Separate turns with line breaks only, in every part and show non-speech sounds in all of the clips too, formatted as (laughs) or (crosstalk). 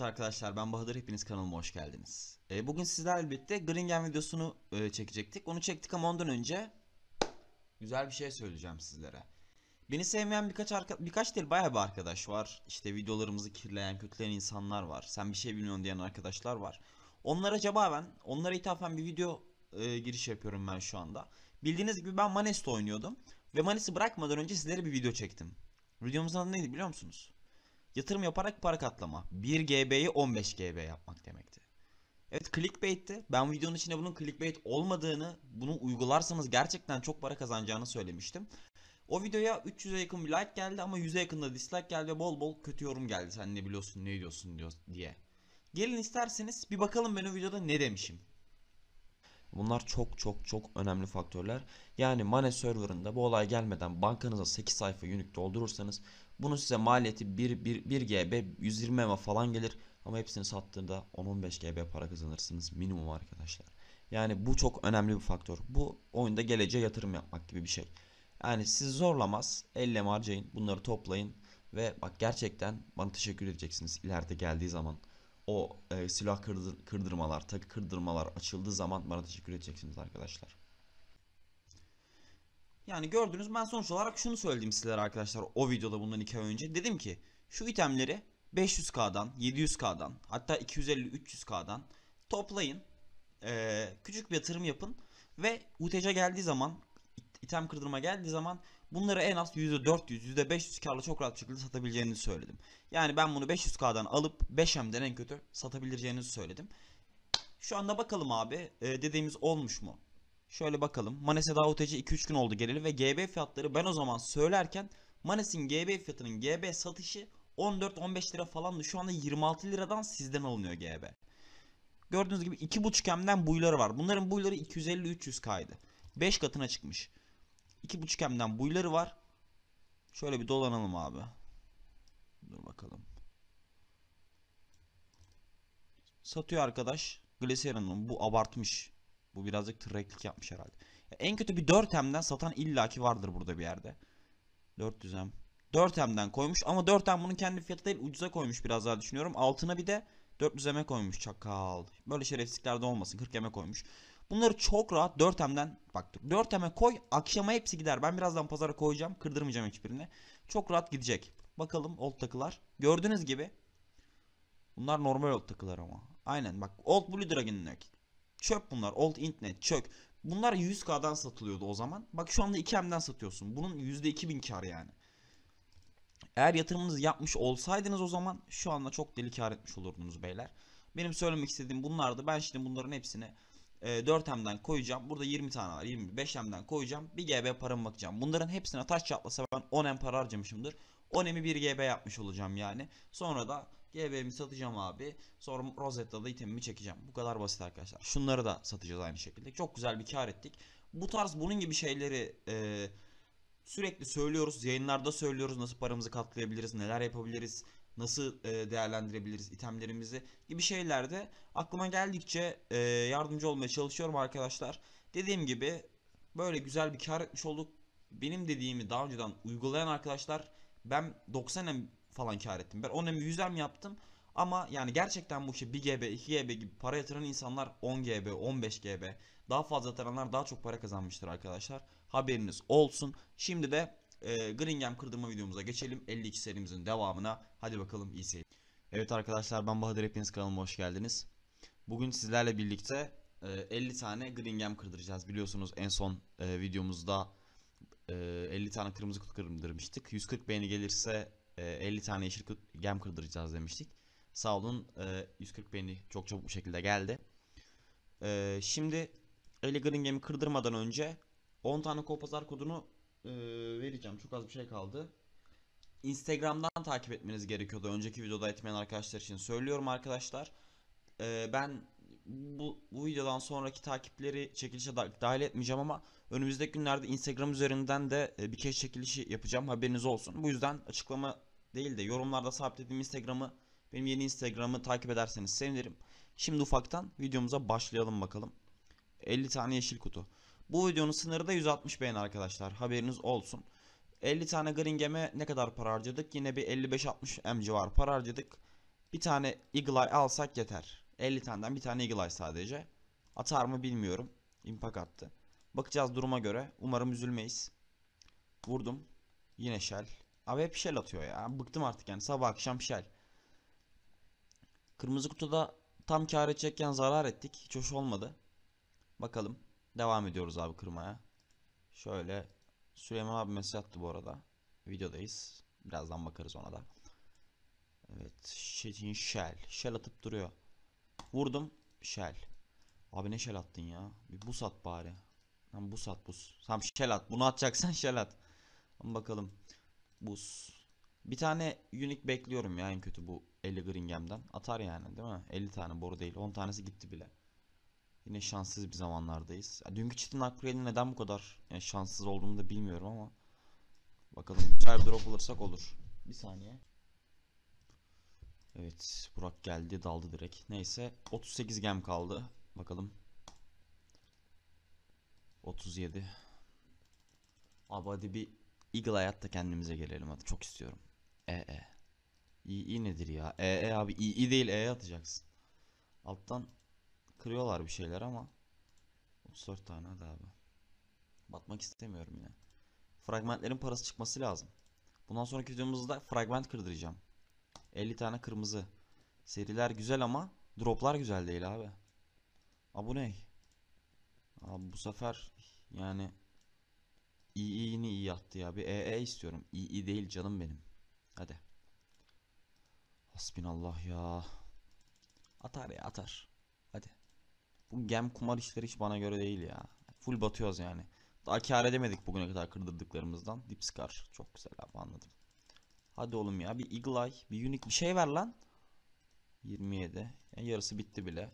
Evet arkadaşlar ben Bahadır hepiniz kanalıma hoş geldiniz. E, bugün sizler elbette Gringen videosunu e, çekecektik. Onu çektik ama ondan önce güzel bir şey söyleyeceğim sizlere. Beni sevmeyen birkaç arka, birkaç değil bayağı bir arkadaş var. İşte videolarımızı kirleyen, kötüleyen insanlar var. Sen bir şey bilmiyorsun diyen arkadaşlar var. Onlara cevaben, onlara ithafen bir video e, giriş yapıyorum ben şu anda. Bildiğiniz gibi ben Manes'te oynuyordum. Ve Manes'i bırakmadan önce sizlere bir video çektim. Videomuzun adı neydi biliyor musunuz? Yatırım yaparak para katlama. 1 GB'yi 15 GB yapmak demekti. Evet clickbait'ti. Ben videonun içinde bunun clickbait olmadığını, bunu uygularsanız gerçekten çok para kazanacağını söylemiştim. O videoya 300'e yakın bir like geldi ama 100'e yakın da dislike geldi ve bol bol kötü yorum geldi. Sen ne biliyorsun, ne diyorsun diyor diye. Gelin isterseniz bir bakalım ben o videoda ne demişim. Bunlar çok çok çok önemli faktörler. Yani Mane Server'ında bu olay gelmeden bankanıza 8 sayfa unique doldurursanız bunun size maliyeti 1, 1, 1 GB 120 MB falan gelir. Ama hepsini sattığında 10-15 GB para kazanırsınız minimum arkadaşlar. Yani bu çok önemli bir faktör. Bu oyunda geleceğe yatırım yapmak gibi bir şey. Yani siz zorlamaz. Elle harcayın. Bunları toplayın. Ve bak gerçekten bana teşekkür edeceksiniz ileride geldiği zaman. O e, silah kırdır, kırdırmalar, takı kırdırmalar açıldığı zaman bana teşekkür edeceksiniz arkadaşlar. Yani gördünüz ben sonuç olarak şunu söyledim sizlere arkadaşlar o videoda bundan 2 ay önce. Dedim ki şu itemleri 500k'dan 700k'dan hatta 250-300k'dan toplayın. Ee, küçük bir yatırım yapın ve UTC geldiği zaman item kırdırma geldiği zaman bunları en az %400 %500 karla çok rahat şekilde satabileceğinizi söyledim. Yani ben bunu 500k'dan alıp 5M'den en kötü satabileceğinizi söyledim. Şu anda bakalım abi dediğimiz olmuş mu? Şöyle bakalım. Manes'e daha OTC 2-3 gün oldu geleli ve GB fiyatları ben o zaman söylerken Manes'in GB fiyatının GB satışı 14-15 lira falandı. Şu anda 26 liradan sizden alınıyor GB. Gördüğünüz gibi 2.5M'den buyları var. Bunların buyları 250-300 kaydı. 5 katına çıkmış. 2.5M'den buyları var. Şöyle bir dolanalım abi. Dur bakalım. Satıyor arkadaş. Glycerin'ın bu abartmış. Bu birazcık tırreklik yapmış herhalde. en kötü bir 4M'den satan illaki vardır burada bir yerde. 400M. 4M'den koymuş ama 4M bunun kendi fiyatı değil ucuza koymuş biraz daha düşünüyorum. Altına bir de 400M'e koymuş çakal. Böyle şerefsizlikler de olmasın 40M'e koymuş. Bunları çok rahat 4M'den bak 4M'e koy akşama hepsi gider. Ben birazdan pazara koyacağım kırdırmayacağım hiçbirini. Çok rahat gidecek. Bakalım old takılar. Gördüğünüz gibi bunlar normal old takılar ama. Aynen bak old blue dragon'ın nakit. Çöp bunlar. Old internet çök. Bunlar 100k'dan satılıyordu o zaman. Bak şu anda 2m'den satıyorsun. Bunun %2000 kar yani. Eğer yatırımınızı yapmış olsaydınız o zaman şu anda çok deli kar etmiş olurdunuz beyler. Benim söylemek istediğim bunlardı. Ben şimdi bunların hepsini 4M'den e, koyacağım. Burada 20 tane var. 25M'den koyacağım. Bir GB param bakacağım. Bunların hepsine taş çatlasa ben 10M para harcamışımdır. 10M'i 1 GB yapmış olacağım yani. Sonra da GB'mi satacağım abi. Sonra Rosetta'da da itemimi çekeceğim. Bu kadar basit arkadaşlar. Şunları da satacağız aynı şekilde. Çok güzel bir kar ettik. Bu tarz bunun gibi şeyleri e, sürekli söylüyoruz. Yayınlarda söylüyoruz nasıl paramızı katlayabiliriz, neler yapabiliriz, nasıl e, değerlendirebiliriz itemlerimizi gibi şeylerde aklıma geldikçe e, yardımcı olmaya çalışıyorum arkadaşlar. Dediğim gibi böyle güzel bir kar etmiş olduk. Benim dediğimi daha önceden uygulayan arkadaşlar ben 90'ın falan kar ettim. Ben 10 MB 100 MB yaptım. Ama yani gerçekten bu işe 1 GB, 2 GB gibi para yatıran insanlar 10 GB, 15 GB daha fazla yatıranlar daha çok para kazanmıştır arkadaşlar. Haberiniz olsun. Şimdi de e, Gringham kırdırma videomuza geçelim. 52 serimizin devamına. Hadi bakalım iyi seyir. Evet arkadaşlar ben Bahadır Hepiniz kanalıma hoş geldiniz. Bugün sizlerle birlikte e, 50 tane Gringham kırdıracağız. Biliyorsunuz en son e, videomuzda e, 50 tane kırmızı kutu kırdırmıştık. 140 beğeni gelirse 50 e, tane yeşil gem kırdıracağız demiştik. Sağ olun 140 e, beni çok çabuk bu şekilde geldi. E, şimdi 50 green gem'i kırdırmadan önce 10 tane kopazar kodunu vereceğim. Çok az bir şey kaldı. Instagram'dan takip etmeniz gerekiyordu. Önceki videoda etmeyen arkadaşlar için söylüyorum arkadaşlar. ben bu, bu videodan sonraki takipleri çekilişe dahil etmeyeceğim ama önümüzdeki günlerde Instagram üzerinden de bir kez çekilişi yapacağım. Haberiniz olsun. Bu yüzden açıklama değil de yorumlarda sabitlediğim Instagram'ı benim yeni Instagram'ı takip ederseniz sevinirim. Şimdi ufaktan videomuza başlayalım bakalım. 50 tane yeşil kutu. Bu videonun sınırı da 160 beğen arkadaşlar. Haberiniz olsun. 50 tane Gringham'e ne kadar para harcadık? Yine bir 55-60 M civar para harcadık. Bir tane Eagle Eye alsak yeter. 50 taneden bir tane Eagle Eye sadece. Atar mı bilmiyorum. İmpak attı. Bakacağız duruma göre. Umarım üzülmeyiz. Vurdum. Yine Shell. Abi hep şel atıyor ya. Bıktım artık yani sabah akşam şel. Kırmızı kutuda tam kar edecekken zarar ettik. Hiç hoş olmadı. Bakalım. Devam ediyoruz abi kırmaya. Şöyle Süleyman abi mesaj attı bu arada. Videodayız. Birazdan bakarız ona da. Evet. Şetin shell. Shell atıp duruyor. Vurdum. Shell. Abi ne shell attın ya? Bir bus at bari. Lan bus at bus. Tamam shell at. Bunu atacaksan (laughs) shell at. Bakalım. Buz. Bir tane unique bekliyorum ya en kötü bu 50 gringem'den Atar yani değil mi? 50 tane boru değil. 10 tanesi gitti bile. Yine şanssız bir zamanlardayız. Ya, dünkü çitin Akriyel'in neden bu kadar yani şanssız olduğumu da bilmiyorum ama. Bakalım güzel bir drop alırsak olur. Bir saniye. Evet Burak geldi daldı direkt. Neyse 38 gem kaldı. Bakalım. 37. Abi hadi bir Eagle hayatta kendimize gelelim hadi çok istiyorum. Ee. İyi iyi nedir ya? Ee e abi iyi iyi değil Ee atacaksın. Alttan kırıyorlar bir şeyler ama 34 tane hadi abi. Batmak istemiyorum yine. Fragmentlerin parası çıkması lazım. Bundan sonraki videomuzda fragment kırdıracağım. 50 tane kırmızı. Seriler güzel ama droplar güzel değil abi. Abi Abone. Abi bu sefer yani İ'ini iyi attı ya. Bir EE istiyorum. İ'yi değil canım benim. Hadi. Hasbinallah ya. Atar ya atar. Hadi. Bu gem kumar işleri hiç bana göre değil ya. Full batıyoruz yani. Daha kar edemedik bugüne kadar kırdırdıklarımızdan. Deep Scar. Çok güzel abi anladım. Hadi oğlum ya. Bir Eagle Eye. Bir Unique bir şey ver lan. 27. Yani yarısı bitti bile.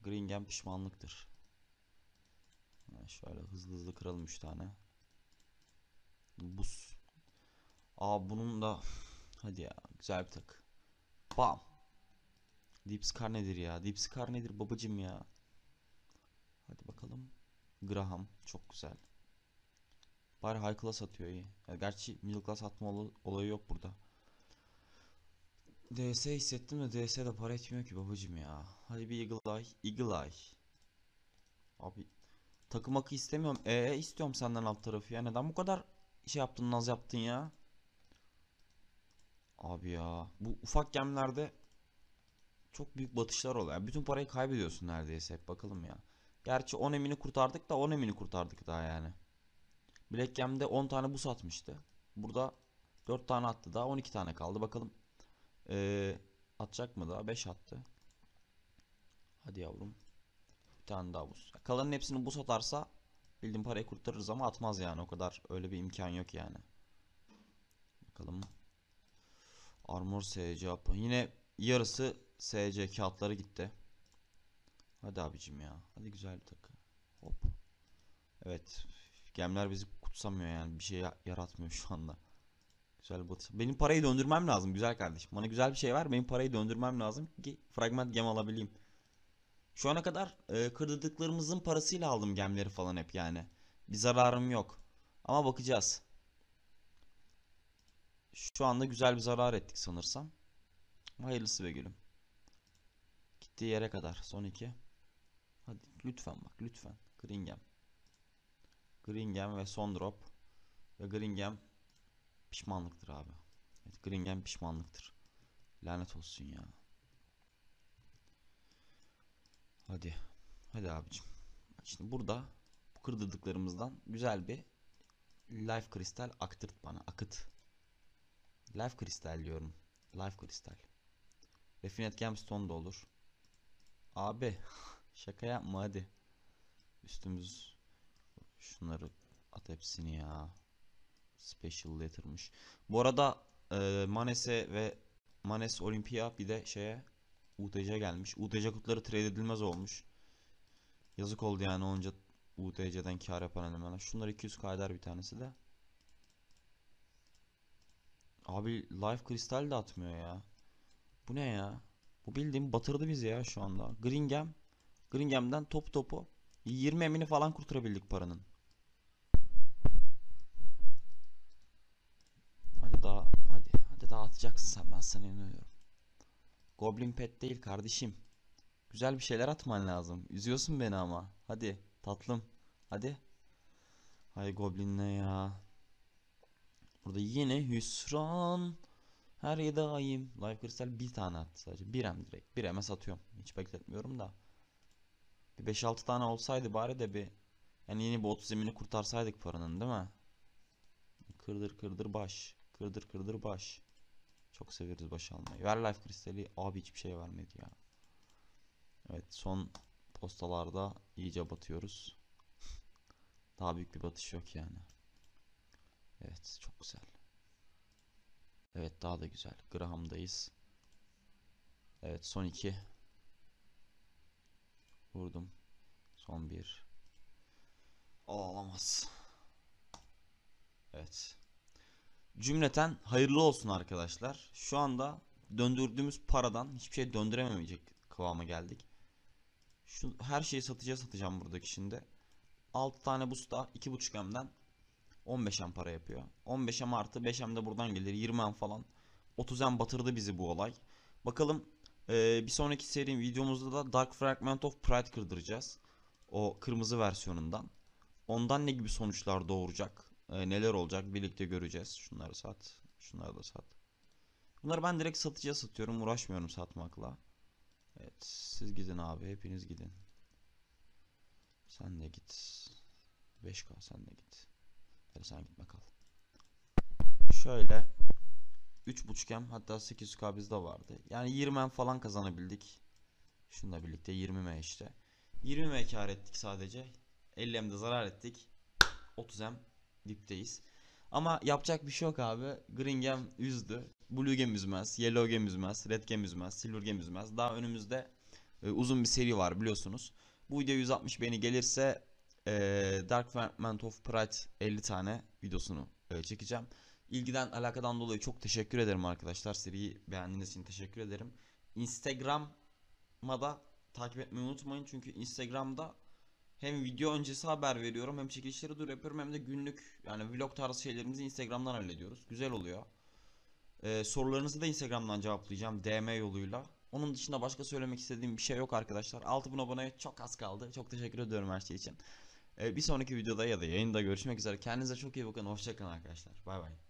Green Gem pişmanlıktır. Yani şöyle hızlı hızlı kıralım 3 tane. Buz. Aa bunun da hadi ya güzel bir tak. Bam. Deep Scar nedir ya? Deep Scar nedir babacım ya? Hadi bakalım. Graham çok güzel. Bari high class atıyor iyi. Yani gerçi middle class atma ol olayı yok burada. DS hissettim de DS de para etmiyor ki babacım ya. Hadi bir Eagle Eye. Eagle Eye. Abi takım akı istemiyorum. E ee, istiyorum senden alt tarafı ya. Neden bu kadar şey yaptın naz yaptın ya. Abi ya bu ufak gemlerde çok büyük batışlar oluyor. bütün parayı kaybediyorsun neredeyse hep bakalım ya. Gerçi 10 emini kurtardık da 10 emini kurtardık daha yani. Black Gem'de 10 tane bu satmıştı. Burada 4 tane attı daha 12 tane kaldı bakalım. Ee, atacak mı daha 5 attı. Hadi yavrum. Bir tane daha bu. Kalanın hepsini bu satarsa. Bildiğim parayı kurtarırız ama atmaz yani. O kadar öyle bir imkan yok yani. Bakalım. Armor SC Apo. Yine yarısı SC kağıtları gitti. Hadi abicim ya. Hadi güzel bir takı. Hop. Evet. Gemler bizi kutsamıyor yani. Bir şey yaratmıyor şu anda. Güzel bot. Benim parayı döndürmem lazım güzel kardeşim. Bana güzel bir şey var Benim parayı döndürmem lazım ki fragment gem alabileyim. Şu ana kadar e, kırdırdıklarımızın parasıyla aldım gemleri falan hep yani. Bir zararım yok. Ama bakacağız. Şu anda güzel bir zarar ettik sanırsam. Hayırlısı be gülüm. Gittiği yere kadar. Son iki. Hadi lütfen bak lütfen. Gringham. Gringham ve son drop. Ve Gringham pişmanlıktır abi. Evet, Gringham pişmanlıktır. Lanet olsun ya. Hadi. Hadi abicim. Şimdi burada kırdırdıklarımızdan güzel bir life kristal aktırt bana. Akıt. Life kristal diyorum. Life kristal. Refined gemstone da olur. Abi (laughs) şaka yapma hadi. Üstümüz şunları at hepsini ya. Special letter'mış. Bu arada e, Manes'e ve Manes Olimpia bir de şeye UTC gelmiş. UTC kutları trade edilmez olmuş. Yazık oldu yani onca UTC'den kar yapan elemanlar. Şunlar 200 kaydar bir tanesi de. Abi life kristal de atmıyor ya. Bu ne ya? Bu bildiğim batırdı bizi ya şu anda. Gringem, Gringem'den top topu 20 emini falan kurtarabildik paranın. Hadi daha hadi hadi daha atacaksın sen ben sana inanıyorum. Goblin pet değil kardeşim. Güzel bir şeyler atman lazım. Üzüyorsun beni ama. Hadi tatlım. Hadi. Hay Goblin ne ya. Burada yine hüsran. Her yerde ayım. Life Crystal bir tane at sadece. Bir em direkt. Bir eme satıyorum. Hiç bekletmiyorum da. Bir 5-6 tane olsaydı bari de bir. Yani yeni bir 30 emini kurtarsaydık paranın değil mi? Kırdır kırdır baş. Kırdır kırdır baş. Çok severiz baş almayı. Ver life kristali. Abi hiçbir şey vermedi ya. Evet son postalarda iyice batıyoruz. (laughs) Daha büyük bir batış yok yani. Evet çok güzel. Evet daha da güzel. Graham'dayız. Evet son iki. Vurdum. Son bir. O olamaz. Evet. Cümleten hayırlı olsun arkadaşlar. Şu anda döndürdüğümüz paradan hiçbir şey döndüremeyecek kıvama geldik. Şu her şeyi satıcıya satacağım buradaki şimdi. 6 tane busta 2.5M'den 15M para yapıyor. 15M artı 5M de buradan gelir. 20M falan. 30M batırdı bizi bu olay. Bakalım ee, bir sonraki serim videomuzda da Dark Fragment of Pride kırdıracağız. O kırmızı versiyonundan. Ondan ne gibi sonuçlar doğuracak? e, neler olacak birlikte göreceğiz. Şunları sat. Şunları da sat. Bunları ben direkt satıcıya satıyorum. Uğraşmıyorum satmakla. Evet siz gidin abi. Hepiniz gidin. Sen de git. 5K sen de git. Hadi sen gitme kal. Şöyle 3.5M hatta 8K bizde vardı. Yani 20M falan kazanabildik. Şununla birlikte 20M işte. 20M kar ettik sadece. 50M'de zarar ettik. 30M dipteyiz. Ama yapacak bir şey yok abi. Green Game üzdü. Blue Game üzmez. Yellow Game üzmez. Red Game üzmez. Silver Game üzmez. Daha önümüzde e, uzun bir seri var biliyorsunuz. Bu video 160 beğeni gelirse e, Dark Fragment of Pride 50 tane videosunu e, çekeceğim. İlgiden alakadan dolayı çok teşekkür ederim arkadaşlar. Seriyi beğendiğiniz için teşekkür ederim. Instagram'a da takip etmeyi unutmayın. Çünkü Instagram'da hem video öncesi haber veriyorum hem çekilişleri dur yapıyorum hem de günlük yani vlog tarzı şeylerimizi Instagram'dan hallediyoruz. Güzel oluyor. Ee, sorularınızı da Instagram'dan cevaplayacağım DM yoluyla. Onun dışında başka söylemek istediğim bir şey yok arkadaşlar. 6000 aboneye çok az kaldı. Çok teşekkür ediyorum her şey için. Ee, bir sonraki videoda ya da yayında görüşmek üzere. Kendinize çok iyi bakın. Hoşçakalın arkadaşlar. Bay bay.